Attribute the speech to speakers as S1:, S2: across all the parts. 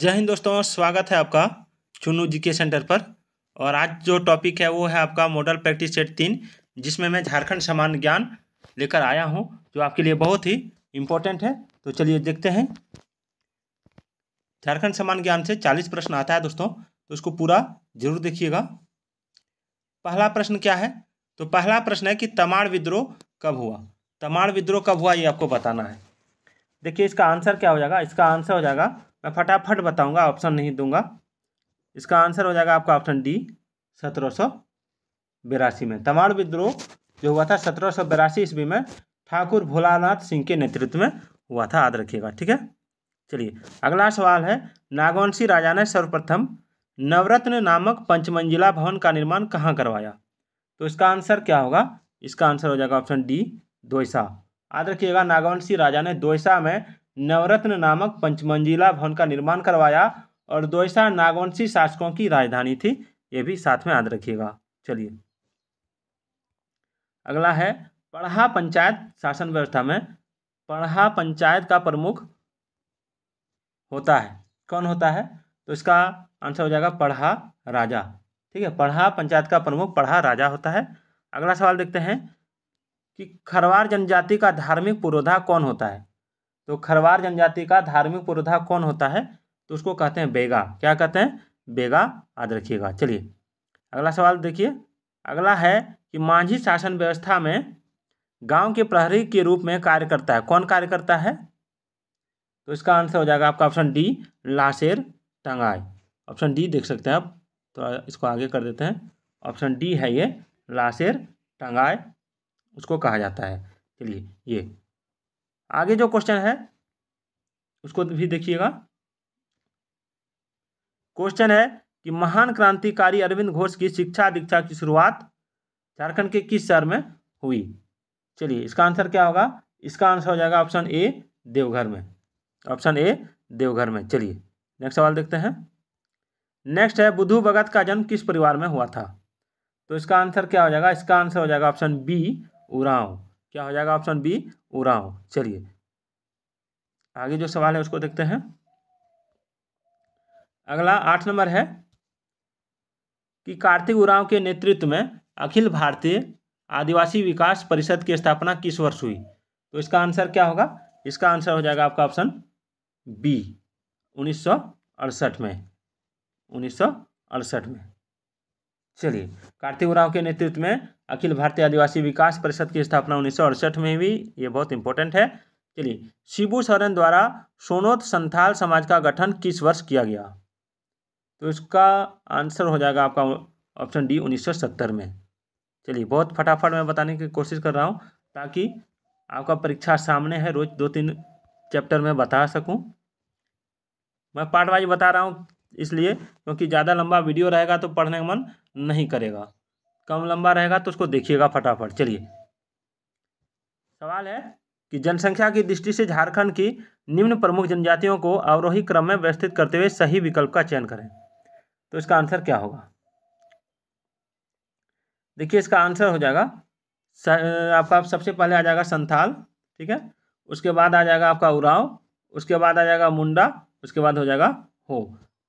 S1: जय हिंद दोस्तों स्वागत है आपका चुनू जी के सेंटर पर और आज जो टॉपिक है वो है आपका मॉडल प्रैक्टिस सेट तीन जिसमें मैं झारखंड समान ज्ञान लेकर आया हूं जो आपके लिए बहुत ही इम्पोर्टेंट है तो चलिए देखते हैं झारखंड समान ज्ञान से चालीस प्रश्न आता है दोस्तों तो उसको पूरा जरूर देखिएगा पहला प्रश्न क्या है तो पहला प्रश्न है कि तमाड़ विद्रोह कब हुआ तमाड़ विद्रोह कब हुआ ये आपको बताना है देखिए इसका आंसर क्या हो जाएगा इसका आंसर हो जाएगा मैं फटाफट बताऊंगा ऑप्शन नहीं दूंगा इसका आंसर हो जाएगा आपका ऑप्शन डी सत्रह सौ बिरासी में तमाड़ विद्रोह जो हुआ था सत्रह सौ बिरासी ईस्वी में ठाकुर भोलानाथ सिंह के नेतृत्व में हुआ था याद रखिएगा ठीक है चलिए अगला सवाल है नागवंशी राजा ने सर्वप्रथम नवरत्न नामक पंचमंजिला भवन का निर्माण कहाँ करवाया तो इसका आंसर क्या होगा इसका आंसर हो जाएगा ऑप्शन डी दोसा याद रखिएगा नागवंशी राजा ने दोसा में नवरत्न नामक पंचमंजिला भवन का निर्माण करवाया और दोसा नागवंशी शासकों की राजधानी थी ये भी साथ में याद रखिएगा चलिए अगला है पढ़ा पंचायत शासन व्यवस्था में पढ़ा पंचायत का प्रमुख होता है कौन होता है तो इसका आंसर हो जाएगा पढ़ा राजा ठीक है पढ़ा पंचायत का प्रमुख पढ़ा राजा होता है अगला सवाल देखते हैं कि खरवार जनजाति का धार्मिक पुरोधा कौन होता है तो खरवार जनजाति का धार्मिक पुरोधा कौन होता है तो उसको कहते हैं बेगा क्या कहते हैं बेगा याद रखिएगा चलिए अगला सवाल देखिए अगला है कि मांझी शासन व्यवस्था में गांव के प्रहरी के रूप में कार्य करता है कौन कार्य करता है तो इसका आंसर हो जाएगा आपका ऑप्शन डी लाशेर टंगाई ऑप्शन डी देख सकते हैं आप थोड़ा तो इसको आगे कर देते हैं ऑप्शन डी है ये लाशेर टंगाई उसको कहा जाता है चलिए ये आगे जो क्वेश्चन है उसको भी देखिएगा क्वेश्चन है कि महान क्रांतिकारी अरविंद घोष की शिक्षा दीक्षा की शुरुआत झारखंड के किस शहर में हुई चलिए इसका आंसर क्या होगा इसका आंसर हो जाएगा ऑप्शन ए देवघर में ऑप्शन ए देवघर में चलिए नेक्स्ट सवाल देखते हैं नेक्स्ट है बुधु भगत का जन्म किस परिवार में हुआ था तो इसका आंसर क्या हो जाएगा इसका आंसर हो जाएगा ऑप्शन बी उरांव क्या हो जाएगा ऑप्शन बी उराव चलिए आगे जो सवाल है उसको देखते हैं अगला आठ नंबर है कि कार्तिक उराव के नेतृत्व में अखिल भारतीय आदिवासी विकास परिषद की स्थापना किस वर्ष हुई तो इसका आंसर क्या होगा इसका आंसर हो जाएगा आपका ऑप्शन बी उन्नीस में उन्नीस में चलिए कार्तिक उराव के नेतृत्व में अखिल भारतीय आदिवासी विकास परिषद की स्थापना उन्नीस में हुई ये बहुत इंपॉर्टेंट है चलिए शिबू सोरेन द्वारा सोनोत संथाल समाज का गठन किस वर्ष किया गया तो इसका आंसर हो जाएगा आपका ऑप्शन डी सत्तर में चलिए बहुत फटाफट मैं बताने की कोशिश कर रहा हूँ ताकि आपका परीक्षा सामने है रोज दो तीन चैप्टर में बता सकूँ मैं पार्ट वाइज बता रहा हूँ इसलिए क्योंकि ज़्यादा लंबा वीडियो रहेगा तो पढ़ने का मन नहीं करेगा कम लंबा रहेगा तो उसको देखिएगा फटाफट चलिए सवाल है कि जनसंख्या की दृष्टि से झारखंड की निम्न प्रमुख जनजातियों को अवरोही क्रम में व्यवस्थित करते हुए सही विकल्प का चयन करें तो इसका आंसर क्या होगा देखिए इसका आंसर हो जाएगा आपका सबसे पहले आ जाएगा संथाल ठीक है उसके बाद आ जाएगा आपका उराव उसके बाद आ जाएगा मुंडा उसके बाद हो जाएगा हो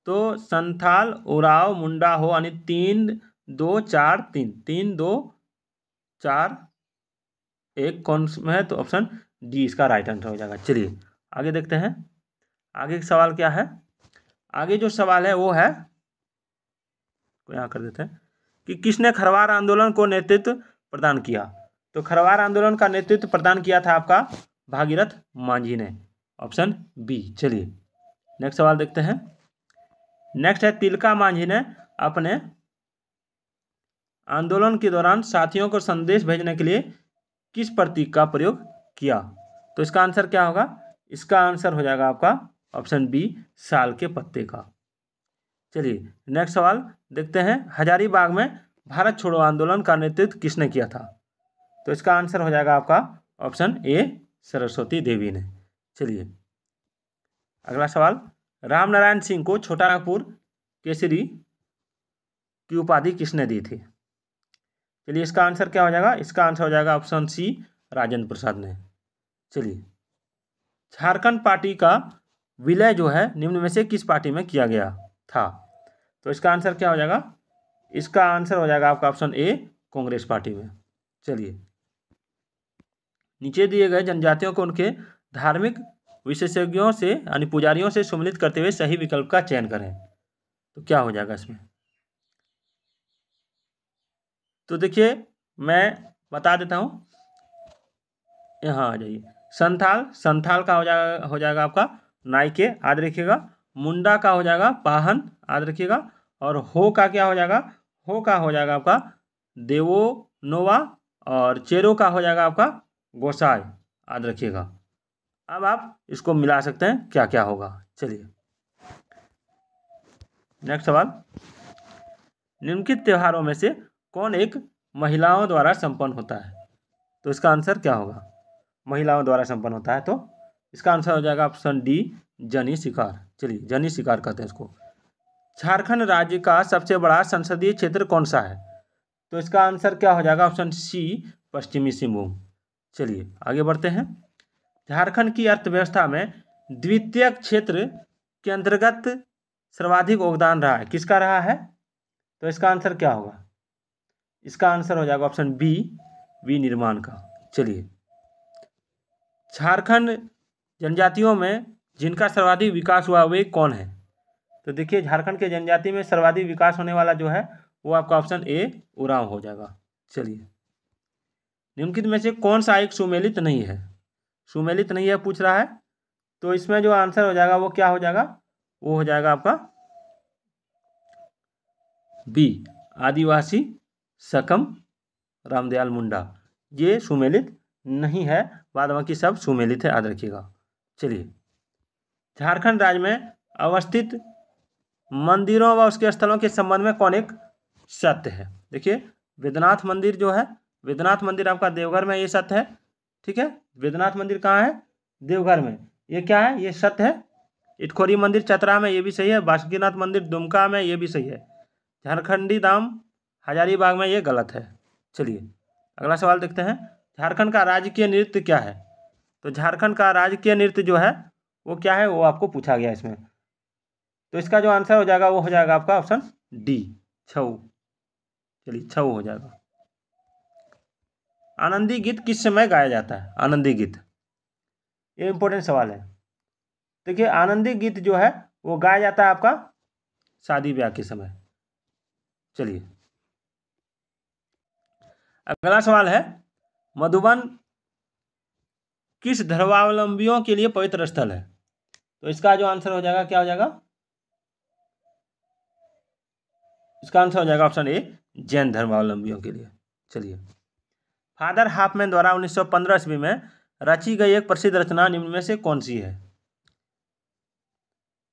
S1: तो संथाल उराव मुंडा हो यानी तीन दो चार तीन तीन दो चार एक कौन में है तो ऑप्शन डी इसका राइट आंसर हो जाएगा चलिए आगे देखते हैं आगे सवाल क्या है आगे जो सवाल है वो है यहाँ कर देते हैं कि किसने खरवार आंदोलन को नेतृत्व प्रदान किया तो खरवार आंदोलन का नेतृत्व प्रदान किया था आपका भागीरथ मांझी ने ऑप्शन बी चलिए नेक्स्ट सवाल देखते हैं नेक्स्ट है तिलका मांझी ने अपने आंदोलन के दौरान साथियों को संदेश भेजने के लिए किस प्रतीक का प्रयोग किया तो इसका आंसर क्या होगा इसका आंसर हो जाएगा आपका ऑप्शन बी साल के पत्ते का चलिए नेक्स्ट सवाल देखते हैं हजारीबाग में भारत छोड़ो आंदोलन का नेतृत्व किसने किया था तो इसका आंसर हो जाएगा आपका ऑप्शन ए सरस्वती देवी ने चलिए अगला सवाल रामनारायण सिंह को छोटा नागपुर केसरी की उपाधि किसने दी थी चलिए इसका आंसर क्या हो जाएगा इसका आंसर हो जाएगा ऑप्शन सी राजेंद्र प्रसाद ने चलिए झारखंड पार्टी का विलय जो है निम्न में से किस पार्टी में किया गया था तो इसका आंसर क्या हो जाएगा इसका आंसर हो जाएगा आपका ऑप्शन ए कांग्रेस पार्टी में चलिए नीचे दिए गए जनजातियों को उनके धार्मिक विशेषज्ञों से यानी पुजारियों से सम्मिलित करते हुए सही विकल्प का चयन करें तो क्या हो जाएगा इसमें तो देखिए मैं बता देता हूँ यहाँ आ जाइए संथाल संथाल का हो जाएगा हो जाएगा आपका नाइके याद रखिएगा मुंडा का हो जाएगा पाहन याद रखिएगा और हो का क्या हो जाएगा हो का हो जाएगा आपका देवो नोवा और चेरो का हो जाएगा आपका गोसाई याद रखिएगा अब आप इसको मिला सकते हैं क्या क्या होगा चलिए नेक्स्ट सवाल निम्नलिखित त्योहारों में से कौन एक महिलाओं द्वारा संपन्न होता है तो इसका आंसर क्या होगा महिलाओं द्वारा संपन्न होता है तो इसका आंसर हो जाएगा ऑप्शन डी जनी शिकार चलिए जनी शिकार कहते हैं इसको झारखंड राज्य का सबसे बड़ा संसदीय क्षेत्र कौन सा है तो इसका आंसर क्या हो जाएगा ऑप्शन सी पश्चिमी सिंहभूम चलिए आगे बढ़ते हैं झारखंड की अर्थव्यवस्था में द्वितीय क्षेत्र के अंतर्गत सर्वाधिक योगदान रहा है किसका रहा है तो इसका आंसर क्या होगा इसका आंसर हो जाएगा ऑप्शन बी विनिर्माण का चलिए झारखंड जनजातियों में जिनका सर्वाधिक विकास हुआ वे कौन है तो देखिए झारखंड के जनजाति में सर्वाधिक विकास होने वाला जो है वो आपका ऑप्शन ए उराव हो जाएगा चलिए निम्नलिखित में से कौन सा एक सुमेलित नहीं है सुमेलित नहीं है पूछ रहा है तो इसमें जो आंसर हो जाएगा वो क्या हो जाएगा वो हो जाएगा आपका बी आदिवासी सकम रामदयाल मुंडा ये सुमेलित नहीं है बाद बाकी सब सुमेलित है याद रखिएगा चलिए झारखंड राज्य में अवस्थित मंदिरों व उसके स्थलों के संबंध में कौन एक सत्य है देखिए वेदनाथ मंदिर जो है वेदनाथ मंदिर आपका देवघर में ये सत्य है ठीक है वेदनाथ मंदिर कहाँ है देवघर में ये क्या है ये सत्य है इटखोरी मंदिर चतरा में ये भी सही है बासुकीनाथ मंदिर दुमका में ये भी सही है झारखंडी धाम हजारीबाग में ये गलत है चलिए अगला सवाल देखते हैं झारखंड का राजकीय नृत्य क्या है तो झारखंड का राजकीय नृत्य जो है वो क्या है वो आपको पूछा गया इसमें तो इसका जो आंसर हो जाएगा वो हो जाएगा आपका ऑप्शन डी छऊ चलिए छऊ हो जाएगा आनंदी गीत किस समय गाया जाता है आनंदी गीत ये इम्पोर्टेंट सवाल है देखिए आनंदी गीत जो है वो गाया जाता है आपका शादी ब्याह के समय चलिए अगला सवाल है मधुबन किस धर्मावलंबियों के लिए पवित्र स्थल है तो इसका जो आंसर हो जाएगा क्या हो जाएगा इसका आंसर हो जाएगा ऑप्शन ए जैन धर्मावलंबियों के लिए चलिए फादर हाफमैन द्वारा 1915 ईस्वी में रची गई एक प्रसिद्ध रचना निम्न में से कौन सी है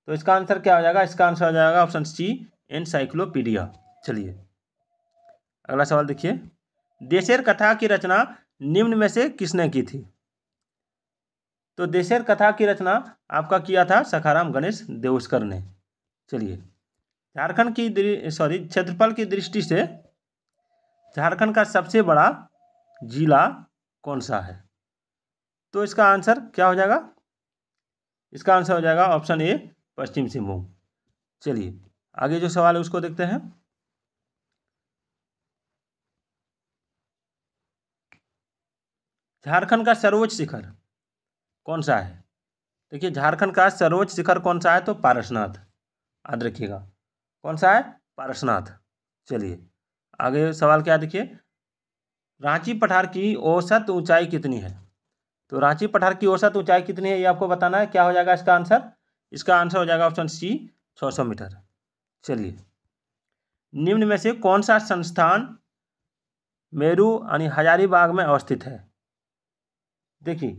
S1: तो इसका आंसर क्या हो जाएगा इसका आंसर हो जाएगा ऑप्शन सी एनसाइक्लोपीडिया चलिए अगला सवाल देखिए देशेर कथा की रचना निम्न में से किसने की थी तो देशेर कथा की रचना आपका किया था सखाराम गणेश देवस्कर ने चलिए झारखंड की सॉरी क्षेत्रफल की दृष्टि से झारखंड का सबसे बड़ा जिला कौन सा है तो इसका आंसर क्या हो जाएगा इसका आंसर हो जाएगा ऑप्शन ए पश्चिम सिंहभूम चलिए आगे जो सवाल है उसको देखते हैं झारखंड का सर्वोच्च शिखर कौन सा है देखिए झारखंड का सर्वोच्च शिखर कौन सा है तो पारसनाथ याद रखिएगा कौन सा है पारसनाथ चलिए आगे सवाल क्या देखिए रांची पठार की औसत ऊंचाई कितनी है तो रांची पठार की औसत ऊंचाई कितनी है ये आपको बताना है क्या हो जाएगा इसका आंसर इसका आंसर हो जाएगा ऑप्शन सी 600 मीटर चलिए निम्न में से कौन सा संस्थान मेरू यानी हजारीबाग में अवस्थित है देखिए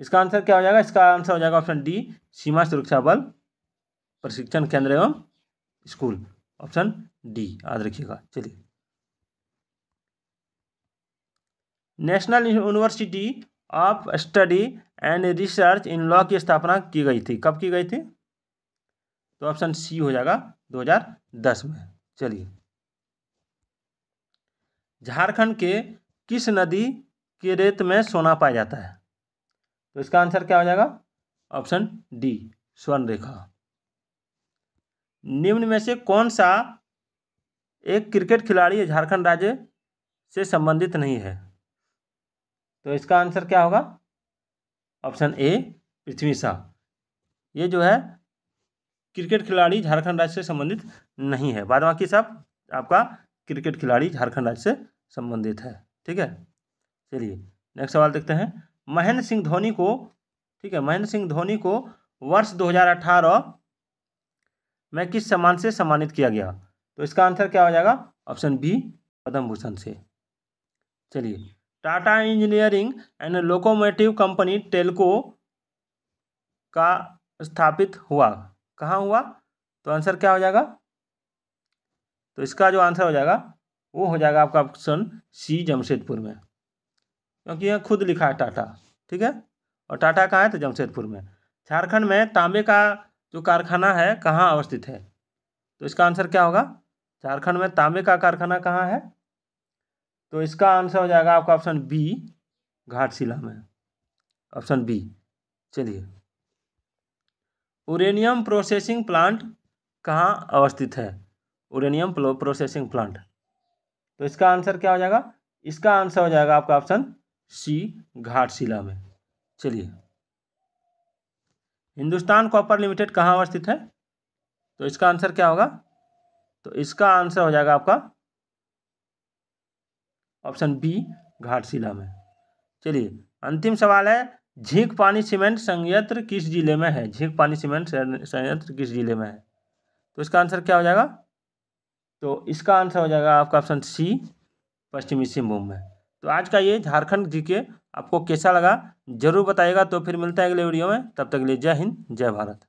S1: इसका आंसर क्या हो जाएगा इसका आंसर हो जाएगा ऑप्शन डी सीमा सुरक्षा बल प्रशिक्षण केंद्र एवं स्कूल ऑप्शन डी याद रखिएगा चलिए national university of study and research in law की स्थापना की गई थी कब की गई थी तो ऑप्शन सी हो जाएगा 2010 में चलिए झारखंड के किस नदी के रेत में सोना पाया जाता है तो इसका आंसर क्या हो जाएगा ऑप्शन डी स्वर्ण रेखा निम्न में से कौन सा एक क्रिकेट खिलाड़ी झारखंड राज्य से संबंधित नहीं है तो इसका आंसर क्या होगा ऑप्शन ए पृथ्वी शाह ये जो है क्रिकेट खिलाड़ी झारखंड राज्य से संबंधित नहीं है बाद बाकी सब आपका क्रिकेट खिलाड़ी झारखंड राज्य से संबंधित है ठीक है चलिए नेक्स्ट सवाल देखते हैं महेंद्र सिंह धोनी को ठीक है महेंद्र सिंह धोनी को वर्ष 2018 में किस सम्मान से सम्मानित किया गया तो इसका आंसर क्या हो जाएगा ऑप्शन बी पद्म भूषण से चलिए Tata engineering and locomotive company Telco का स्थापित हुआ कहाँ हुआ तो आंसर क्या हो जाएगा तो इसका जो आंसर हो जाएगा वो हो जाएगा आपका ऑप्शन सी जमशेदपुर में क्योंकि यहाँ खुद लिखा है टाटा ठीक है और टाटा कहाँ है तो जमशेदपुर में झारखंड में तांबे का जो कारखाना है कहाँ अवस्थित है तो इसका आंसर क्या होगा झारखंड में तांबे का कारखाना कहाँ है तो इसका आंसर हो जाएगा आपका ऑप्शन बी घाटशिला में ऑप्शन बी चलिए उरेनियम प्रोसेसिंग प्लांट कहाँ अवस्थित है उरेनियम प्रोसेसिंग प्लांट तो इसका आंसर क्या हो जाएगा इसका आंसर हो जाएगा आपका ऑप्शन सी घाटशिला में चलिए हिंदुस्तान कॉपर लिमिटेड कहाँ अवस्थित है तो इसका आंसर क्या होगा तो इसका आंसर हो जाएगा आपका ऑप्शन बी घाटशिला में चलिए अंतिम सवाल है झींक पानी सीमेंट संयंत्र किस जिले में है झींक पानी सीमेंट संयंत्र किस जिले में है तो इसका आंसर क्या हो जाएगा तो इसका आंसर हो जाएगा आपका ऑप्शन सी पश्चिमी सिंहभूम में तो आज का ये झारखंड के आपको कैसा लगा जरूर बताइएगा तो फिर मिलता है अगले वीडियो में तब तक के लिए जय हिंद जय भारत